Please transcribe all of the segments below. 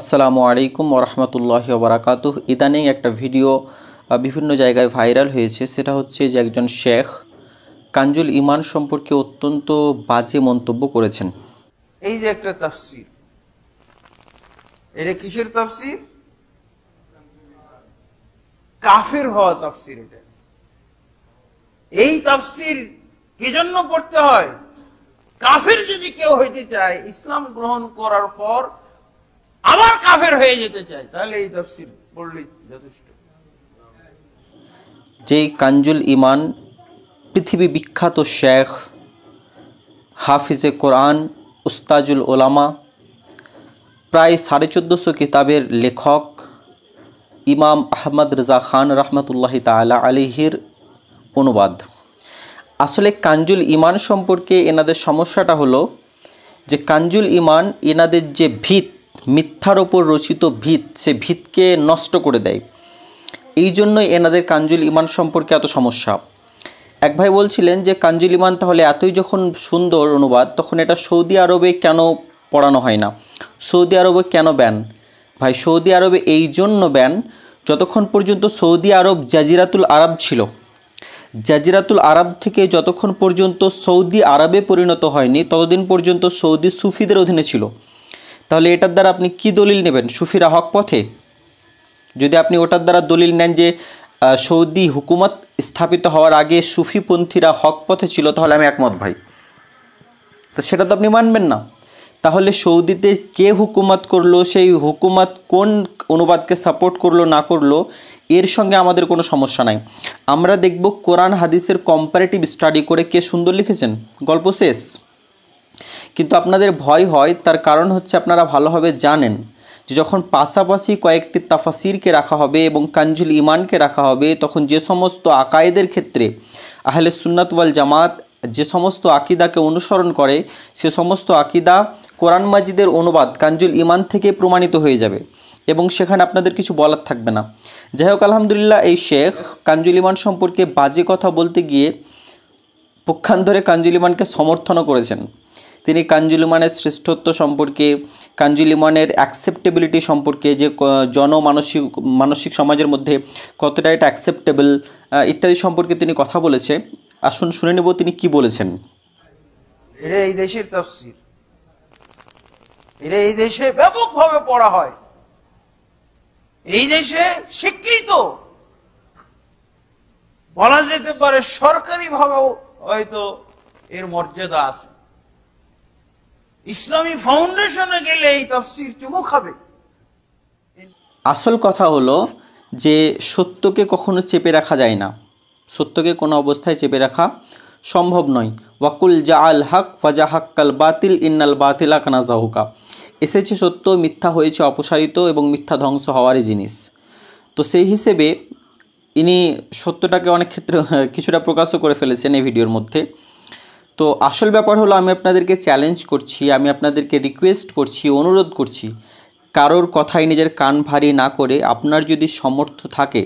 আসসালামু আলাইকুম ওরহমতুল্লাহ বারাকাতুহ ইদানিং একটা ভিডিও বিভিন্ন জায়গায় ভাইরাল হয়েছে সেটা হচ্ছে যে একজন শেখ কাঞ্জুল ইমান সম্পর্কে অত্যন্ত বাজে মন্তব্য করেছেন এই যে একটা তাফসির এটা কিসের তাফসির কাফের হওয়া তাফসির এটা এই তাফসির কি জন্য করতে হয় কাফের যদি কেউ হইতে চায় ইসলাম গ্রহণ করার পর কাফের হয়ে যেতে চায় তাহলে এই তফসির পড়লেই যথেষ্ট যেই কাঞ্জুল ইমান পৃথিবী বিখ্যাত শেখ হাফিজে কোরআন উস্তাজুল ওলামা প্রায় সাড়ে চোদ্দোশো কিতাবের লেখক ইমাম আহমদ রেজা খান রহমতুল্লাহ তালা আলিহির অনুবাদ আসলে কাঞ্জুল ইমান সম্পর্কে এনাদের সমস্যাটা হলো যে কাঞ্জুল ইমান এনাদের যে ভিত মিথ্যার ওপর রচিত ভিত সে ভিতকে নষ্ট করে দেয় এই জন্যই এনাদের কাঞ্জুল ইমান সম্পর্কে এত সমস্যা এক ভাই বলছিলেন যে কাঞ্জুল ইমান তাহলে এতই যখন সুন্দর অনুবাদ তখন এটা সৌদি আরবে কেন পড়ানো হয় না সৌদি আরবে কেন ব্যান ভাই সৌদি আরবে এই জন্য ব্যান যতক্ষণ পর্যন্ত সৌদি আরব জাজিরাতুল আরব ছিল জাজিরাতুল আরব থেকে যতক্ষণ পর্যন্ত সৌদি আরবে পরিণত হয়নি ততদিন পর্যন্ত সৌদি সুফিদের অধীনে ছিল তাহলে এটার দ্বারা আপনি কি দলিল নেবেন সুফিরা হক পথে যদি আপনি ওটার দ্বারা দলিল নেন যে সৌদি হুকুমত স্থাপিত হওয়ার আগে সুফিপন্থীরা হক পথে ছিল তাহলে আমি একমত ভাই তো সেটা তো আপনি মানবেন না তাহলে সৌদিতে কে হুকুমত করলো সেই হুকুমত কোন অনুবাদকে সাপোর্ট করলো না করলো এর সঙ্গে আমাদের কোনো সমস্যা নাই আমরা দেখব কোরআন হাদিসের কম্পারেটিভ স্টাডি করে কে সুন্দর লিখেছেন গল্প শেষ কিন্তু আপনাদের ভয় হয় তার কারণ হচ্ছে আপনারা ভালোভাবে জানেন যে যখন পাশাপাশি কয়েকটি তাফাসিরকে রাখা হবে এবং কাঞ্জুল ইমানকে রাখা হবে তখন যে সমস্ত আকায়েদের ক্ষেত্রে আহলে সুন্নাতওয়াল ওয়াল জামাত যে সমস্ত আকিদাকে অনুসরণ করে সে সমস্ত আকিদা কোরআন মাজিদের অনুবাদ কাঞ্জুল ইমান থেকে প্রমাণিত হয়ে যাবে এবং সেখানে আপনাদের কিছু বলার থাকবে না যাই হোক আলহামদুলিল্লাহ এই শেখ কাঞ্জুল ইমান সম্পর্কে বাজে কথা বলতে গিয়ে পক্ষান্তরে কাঞ্জুলিমানকে সমর্থনও করেছেন তিনি কাঞ্জুলিমানের শ্রেষ্ঠত্ব সম্পর্কে কাঞ্জুলিমানের অ্যাকসেপ্টেবিলিটি সম্পর্কে যে জনমানসিক মানসিক সমাজের মধ্যে কতটা এটা অ্যাকসেপ্টেবল ইত্যাদি সম্পর্কে তিনি কথা বলেছে আসুন শুনে নেব তিনি কি বলেছেন এটা এই দেশের তফসির এটা এই দেশে ব্যাপকভাবে পড়া হয় এই দেশে স্বীকৃত বলা যেতে পারে সরকারিভাবেও হয়তো এর মর্যাদা আছে ইসলামী ফাউন্ডেশনে গেলে এই তফসির চুমুক হবে আসল কথা হলো যে সত্যকে কখনো চেপে রাখা যায় না সত্যকে কোনো অবস্থায় চেপে রাখা সম্ভব নয় ওয়াকুল জা আল হক ফাজা হাক্কাল বাতিল ইন্নাল বাতিলা কানা জাহুকা এসেছে সত্য মিথ্যা হয়েছে অপসারিত এবং মিথ্যা ধ্বংস হওয়ারই জিনিস তো সেই হিসেবে ইনি সত্যটাকে অনেক ক্ষেত্রে হ্যাঁ, কিছুটা প্রকাশও করে ফেলেছেন এই ভিডিওর মধ্যে তো আসল ব্যাপার হলো আমি আপনাদেরকে চ্যালেঞ্জ করছি আমি আপনাদেরকে রিকোয়েস্ট করছি অনুরোধ করছি কারোর কথাই নিজের কান ভারী না করে আপনার যদি সমর্থ থাকে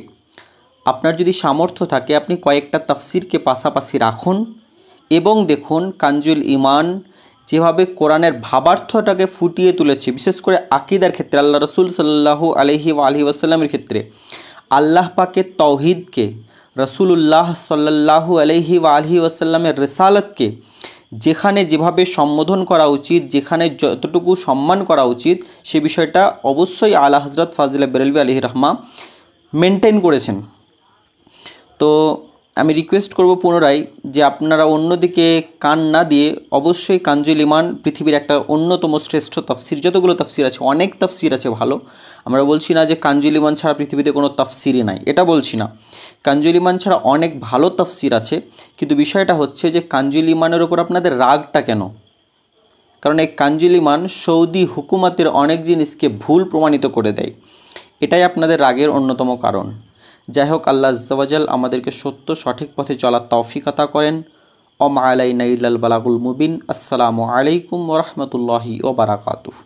আপনার যদি সামর্থ্য থাকে আপনি কয়েকটা তাফসিরকে পাশাপাশি রাখুন এবং দেখুন কাঞ্জুল ইমান যেভাবে কোরআনের ভাবার্থটাকে ফুটিয়ে তুলেছে বিশেষ করে আকিদার ক্ষেত্রে আল্লাহ রসুল সাল্লাহু আলহি আলহি ওয়াসাল্লামের ক্ষেত্রে আল্লাহ পাকে তৌহিদকে রসুল্লাহ সাল্লাহু আলহি আলহি ওয়াসাল্লামের রেসালতকে যেখানে যেভাবে সম্বোধন করা উচিত যেখানে যতটুকু সম্মান করা উচিত সে বিষয়টা অবশ্যই আল্লাহ হজরত ফাজিলা বেরেলভি আলহি রহমা মেনটেন করেছেন তো আমি রিকোয়েস্ট করব পুনরায় যে আপনারা অন্যদিকে কান না দিয়ে অবশ্যই কাঞ্জুল ইমান পৃথিবীর একটা অন্যতম শ্রেষ্ঠ তফসির যতগুলো তফসির আছে অনেক তফসির আছে ভালো আমরা বলছি না যে কাঞ্জুল ইমান ছাড়া পৃথিবীতে কোনো তফসিরই নাই এটা বলছি না কাঞ্জুল ইমান ছাড়া অনেক ভালো তফসির আছে কিন্তু বিষয়টা হচ্ছে যে কাঞ্জুল ইমানের ওপর আপনাদের রাগটা কেন কারণ এই কাঞ্জুল ইমান সৌদি হুকুমাতের অনেক জিনিসকে ভুল প্রমাণিত করে দেয় এটাই আপনাদের রাগের অন্যতম কারণ যাই হোক আল্লাহ জওয়াজাল আমাদেরকে সত্য সঠিক পথে চলার তৌফিকতা করেন ওম আলাই ইল্লাল বালাগুল মুবিন আসসালামু আলাইকুম রহমতুল্লাহি ওবরাকাতুহ